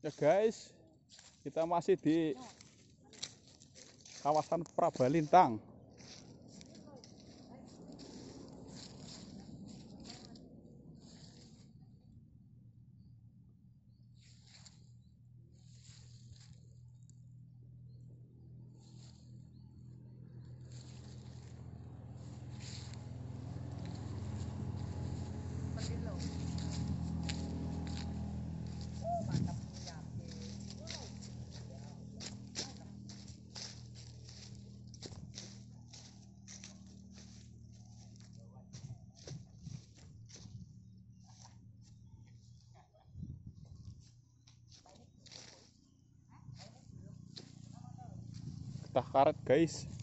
ya guys kita masih di kawasan Prabalintang getah karet guys